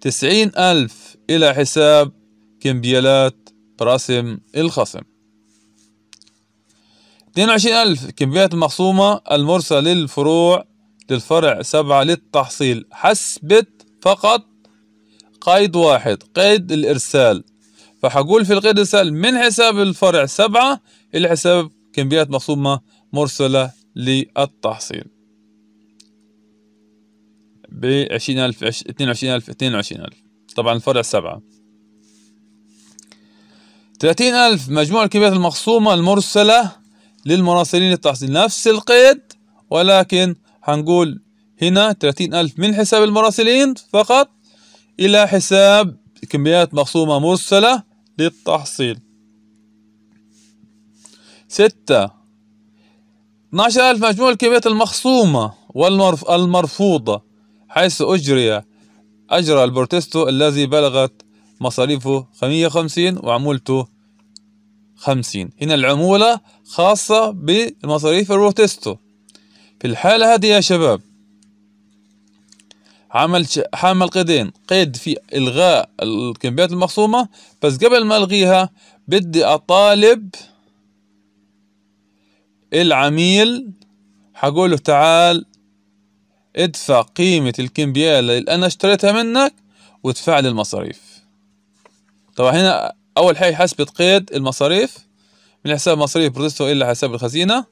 تسعين ألف إلى حساب كمبيالات برسم الخصم اثنين وعشرين ألف كمبيالات مخصومه المرسلة للفروع للفرع سبعة للتحصيل حسبت فقط قيد واحد قيد الإرسال فحقول في القيد الإرسال من حساب الفرع سبعة إلى حساب كمبيالات مخصومة مرسلة للتحصيل ب 20000 22000 22000 طبعا الفرع سبعة 30000 مجموع الكميات المخصومة المرسلة للمراسلين للتحصيل نفس القيد ولكن هنقول هنا 30000 من حساب المراسلين فقط إلى حساب كميات مخصومة مرسلة للتحصيل 6 12000 مجموع الكميات المخصومة والمرفوضة حيث أجري أجرى البروتستو الذي بلغت مصاريفه 150 وعمولته 50 هنا العمولة خاصة بمصاريف البروتستو في الحالة هذه يا شباب عمل حامل قيدين قيد في إلغاء الكميات المخصومة بس قبل ما ألغيها بدي أطالب العميل حقوله له تعال ادفع قيمة الكمبيالة اللي أنا اشتريتها منك وادفع لي المصاريف طبعا هنا أول حاجة حسبة قيد المصاريف من حساب مصاريف بروتستو إلى حساب الخزينة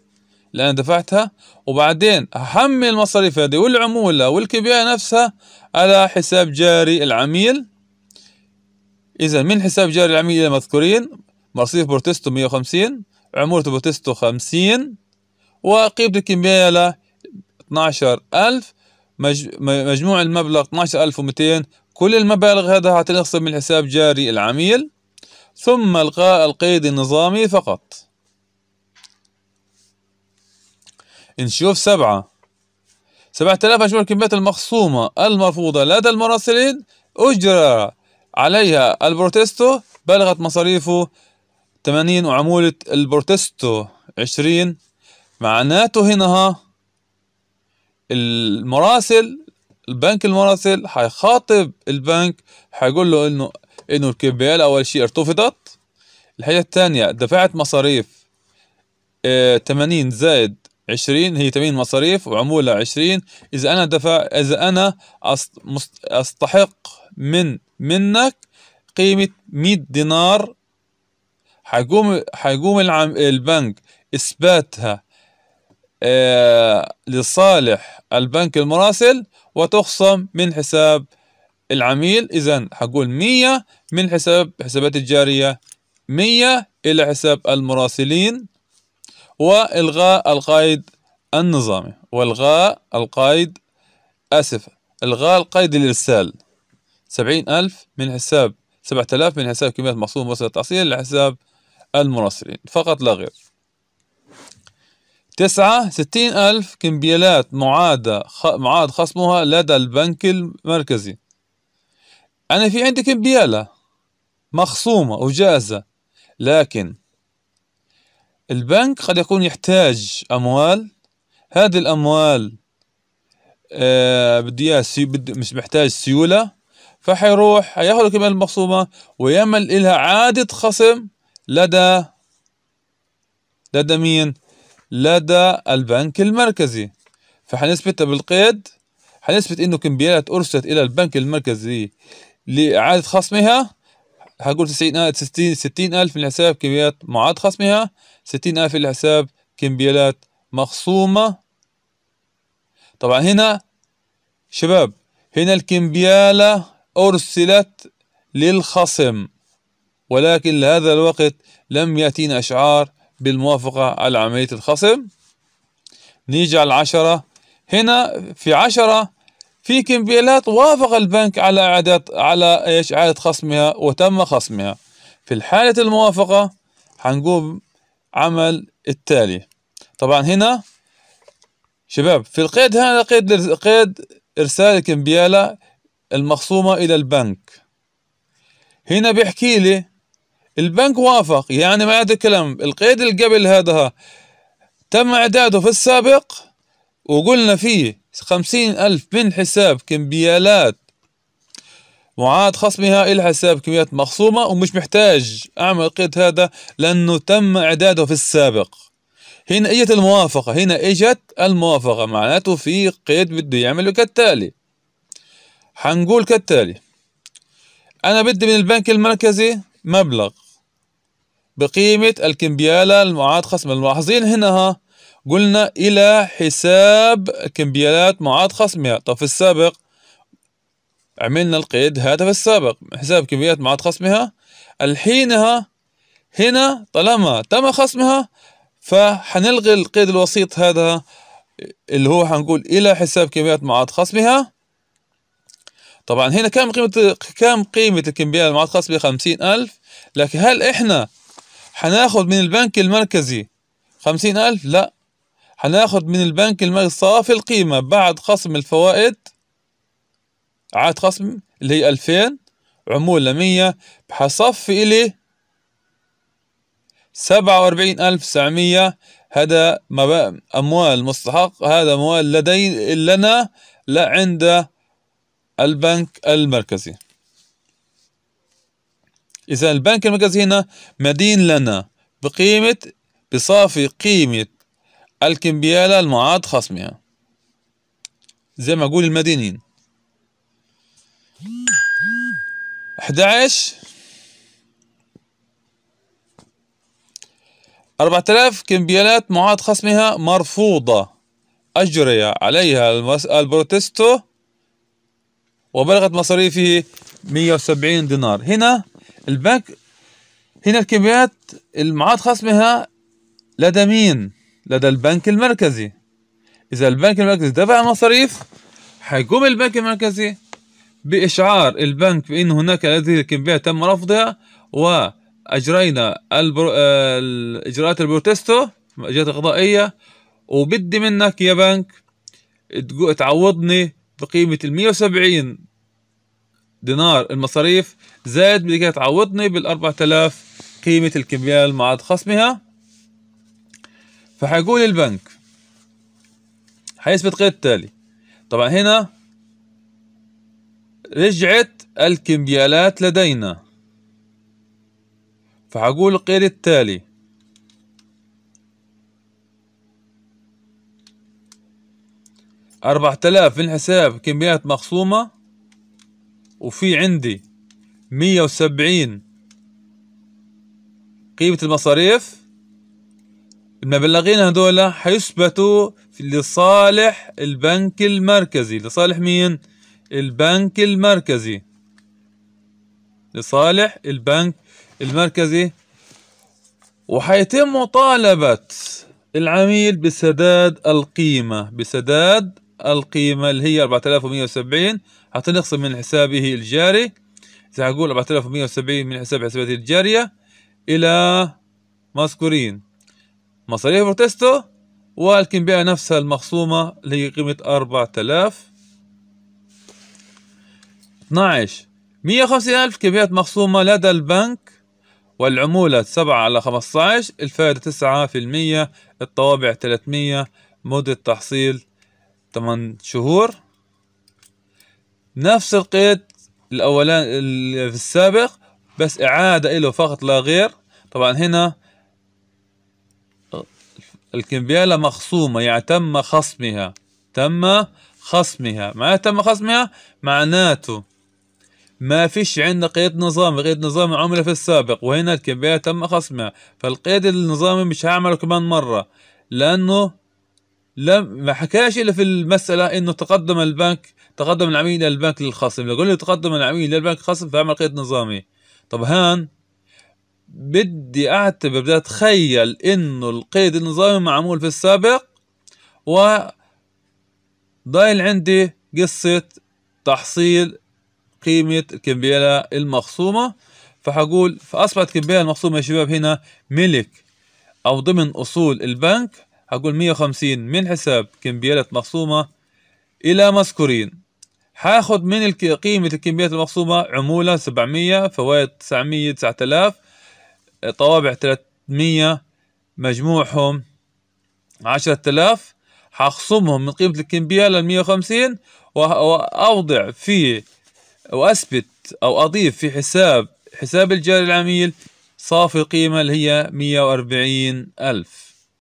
اللي أنا دفعتها وبعدين احمل المصاريف هذه والعمولة والكمبيالة نفسها على حساب جاري العميل إذا من حساب جاري العميل إلى مذكورين مصاريف بروتستو 150 عمولة بروتستو 50 وقيمة الكمبيالة 12000 مجموع المبلغ 12200 كل المبالغ هذا هتنخصم من حساب جاري العميل ثم الغاء القيد النظامي فقط نشوف سبعة سبعة آلاف مجموع الكميات المخصومة المرفوضة لدى المراسلين أجرى عليها البروتستو بلغت مصاريفه 80 وعمولة البروتستو 20 معناته هنا المراسل البنك المراسل حيخاطب البنك حيقول له انه انه الكبال اول شيء ارتفضت الحاجة الثانية دفعت مصاريف اه 80 زائد 20 هي 80 مصاريف وعمولة 20 إذا أنا دفع إذا أنا أستحق من منك قيمة 100 دينار حيقوم حيقوم العم البنك إثباتها آه، لصالح البنك المراسل وتخصم من حساب العميل اذا حقول 100 من حساب حسابات الجاريه 100 الى حساب المراسلين والغاء القيد النظامي والغاء القيد اسف الغاء القيد الارسال 70000 من حساب 7000 من حساب كميات مخصوم وصل التحصيل لحساب المراسلين فقط لا غير تسعة ستين ألف كمبيالات معادة معاد خصمها لدى البنك المركزي أنا في عندي كمبيالة مخصومة وجاهزة لكن البنك قد يكون يحتاج أموال هذه الأموال آه بدي إياها بد مش محتاج سيولة فحيروح هياخد الكمية المخصومة ويعمل إلها عادة خصم لدى لدى مين؟ لدى البنك المركزي فحنثبتها بالقيد حنثبت انه كمبيالات ارسلت الى البنك المركزي لاعاده خصمها هقول 90 60 ألف من الحساب كمبيالات معاد خصمها 60000 من الحساب كمبيالات مخصومه طبعا هنا شباب هنا الكمبياله ارسلت للخصم ولكن لهذا الوقت لم يأتينا أشعار بالموافقة على عملية الخصم نيجي على العشرة هنا في عشرة في كمبيالات وافق البنك على إعادة على إيش إعادة خصمها وتم خصمها في الحالة الموافقة حنقوم عمل التالي طبعا هنا شباب في القيد هذا قيد قيد إرسال الكمبيالة المخصومة إلى البنك هنا بيحكي لي البنك وافق يعني ما هذا الكلام القيد اللي قبل هذا تم إعداده في السابق وقلنا فيه خمسين ألف من حساب كمبيالات معاد خصمها إلى حساب كميات مخصومة ومش محتاج أعمل قيد هذا لأنه تم إعداده في السابق هنا إجت الموافقة هنا إجت الموافقة معناته في قيد بده يعمله كالتالي حنقول كالتالي أنا بدي من البنك المركزي مبلغ بقيمة الكمبيالة المعاد خصم الملاحظين هنا ها قلنا إلى حساب كمبيالات معاد خصمها طب في السابق عملنا القيد هذا في السابق حساب كمبيالات معاد خصمها الحين ها هنا طالما تم خصمها فحنلغي القيد الوسيط هذا اللي هو حنقول إلى حساب كمبيالات معاد خصمها طبعا هنا كم قيمة كم قيمة الكمبيالة المعاد خصمها 50000 لكن هل إحنا حناخد من البنك المركزي خمسين ألف لا حناخد من البنك المركزي صافي القيمة بعد خصم الفوائد عاد خصم اللي هي ألفين عمولة مية هصفي إلي سبعة وأربعين ألف سعمية هذا أموال مستحق هذا أموال لدي لنا لعند عند البنك المركزي إذا البنك المركزي هنا مدين لنا بقيمة بصافي قيمة الكمبيالة المعاد خصمها يعني. زي ما أقول المدينين 11 4000 كمبيالات معاد خصمها مرفوضة أجري عليها البروتستو وبلغت مصاريفه 170 دينار هنا البنك هنا الكميات المعاد خصمها لدى مين؟ لدى البنك المركزي إذا البنك المركزي دفع مصاريف حيقوم البنك المركزي بإشعار البنك بأن هناك هذه الكميات تم رفضها وأجرينا البرو... آه، الإجراءات البروتستو إجراءات قضائية وبدي منك يا بنك تعوضني بقيمة ال 170 دينار المصاريف زائد بدك تعوضني بال 4000 قيمة الكميال مع خصمها فحيقول البنك حيثبت غير التالي طبعا هنا رجعت الكمبيالات لدينا فحقول غير التالي أربعة آلاف من الحساب كميات مخصومة وفي عندي مية وسبعين قيمة المصاريف المبلغين هذولا حيثبتوا لصالح البنك المركزي لصالح مين البنك المركزي لصالح البنك المركزي وحيتم مطالبة العميل بسداد القيمة بسداد القيمة اللي هي 4170 حتنخصم من حسابه الجاري ومية 4170 من حساب حساباته الجارية إلى مذكورين مصاريف بروتستو ولكن بها نفسها المخصومة اللي هي قيمة 4000 12 ألف كميات مخصومة لدى البنك والعمولة 7 على 15 الفائدة 9% الطوابع 300 مدة تحصيل 8 شهور نفس القيد الاولان في السابق بس اعاده له فقط لا غير طبعا هنا الكمبيالة مخصومة يعني تم خصمها تم خصمها معناته تم خصمها معناته ما فيش عندنا قيد نظامي قيد نظامي عمل في السابق وهنا الكمبيالة تم خصمها فالقيد النظامي مش هعمله كمان مرة لأنه لم ما حكاش إلا في المسألة إنه تقدم البنك تقدم العميل الى البنك للخصم لو قلنا تقدم العميل للبنك الخصم فعمل قيد نظامي طب هان بدي اعتبر بدي اتخيل انه القيد النظامي معمول في السابق و ضايل عندي قصة تحصيل قيمة الكمبيالة المخصومة فحقول فأصبحت الكمبيالة المخصومة يا شباب هنا ملك أو ضمن أصول البنك حقول 150 من حساب كمبيالة مخصومة إلى مذكورين حاخد من قيمة الكميات المخصومة عمولة 700 فوائد 900 9000 طوابع 300 مجموعهم 10000 حخصمهم من قيمة الكمبية لل 150 وأوضع في وأثبت أو أضيف في حساب حساب الجاري العميل صافي القيمة اللي هي وأربعين ألف